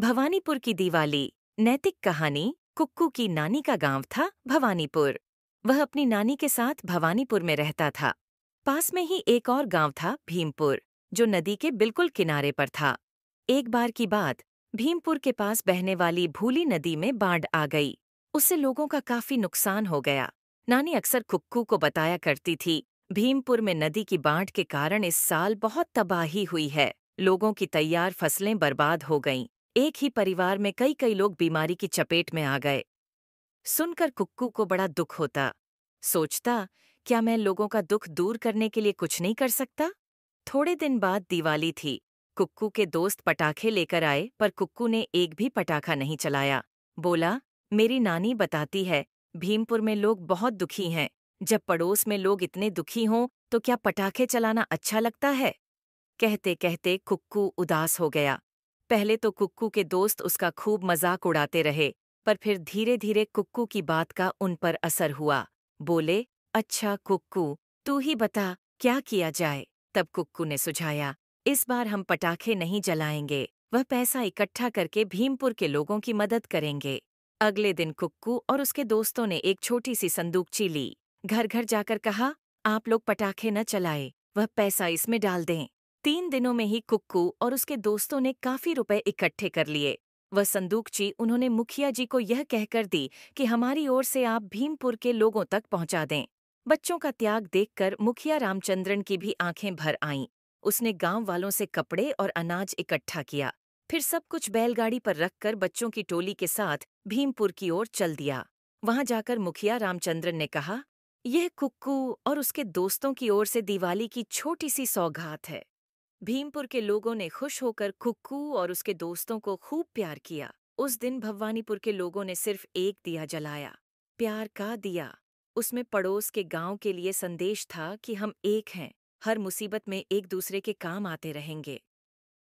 भवानीपुर की दिवाली नैतिक कहानी कुक्कू की नानी का गांव था भवानीपुर वह अपनी नानी के साथ भवानीपुर में रहता था पास में ही एक और गांव था भीमपुर जो नदी के बिल्कुल किनारे पर था एक बार की बात भीमपुर के पास बहने वाली भूली नदी में बाढ़ आ गई उससे लोगों का काफी नुकसान हो गया नानी अक्सर कुक्कू को बताया करती थी भीमपुर में नदी की बाढ़ के कारण इस साल बहुत तबाही हुई है लोगों की तैयार फसलें बर्बाद हो गईं एक ही परिवार में कई कई लोग बीमारी की चपेट में आ गए सुनकर कुक्कू को बड़ा दुख होता सोचता क्या मैं लोगों का दुख दूर करने के लिए कुछ नहीं कर सकता थोड़े दिन बाद दिवाली थी कुक्कू के दोस्त पटाखे लेकर आए पर कुक्कू ने एक भी पटाखा नहीं चलाया बोला मेरी नानी बताती है भीमपुर में लोग बहुत दुखी हैं जब पड़ोस में लोग इतने दुखी हों तो क्या पटाखे चलाना अच्छा लगता है कहते कहते कुक्कू उदास हो गया पहले तो कुक्कू के दोस्त उसका खूब मजाक उड़ाते रहे पर फिर धीरे धीरे कुक्कू की बात का उन पर असर हुआ बोले अच्छा कुक्कू तू ही बता क्या किया जाए तब कुक्कू ने सुझाया इस बार हम पटाखे नहीं जलाएंगे वह पैसा इकट्ठा करके भीमपुर के लोगों की मदद करेंगे अगले दिन कुक्कू और उसके दोस्तों ने एक छोटी सी संदूकची ली घर घर जाकर कहा आप लोग पटाखे न चलाए वह पैसा इसमें डाल दें तीन दिनों में ही कुक्कू और उसके दोस्तों ने काफी रुपए इकट्ठे कर लिए वह संदूकची उन्होंने मुखिया जी को यह कहकर दी कि हमारी ओर से आप भीमपुर के लोगों तक पहुंचा दें बच्चों का त्याग देखकर मुखिया रामचंद्रन की भी आंखें भर आईं उसने गांव वालों से कपड़े और अनाज इकट्ठा किया फिर सब कुछ बैलगाड़ी पर रखकर बच्चों की टोली के साथ भीमपुर की ओर चल दिया वहां जाकर मुखिया रामचंद्रन ने कहा यह कुक्कू और उसके दोस्तों की ओर से दिवाली की छोटी सी सौगात है भीमपुर के लोगों ने खुश होकर कुक्कू और उसके दोस्तों को खूब प्यार किया उस दिन भवानीपुर के लोगों ने सिर्फ एक दिया जलाया प्यार का दिया उसमें पड़ोस के गांव के लिए संदेश था कि हम एक हैं हर मुसीबत में एक दूसरे के काम आते रहेंगे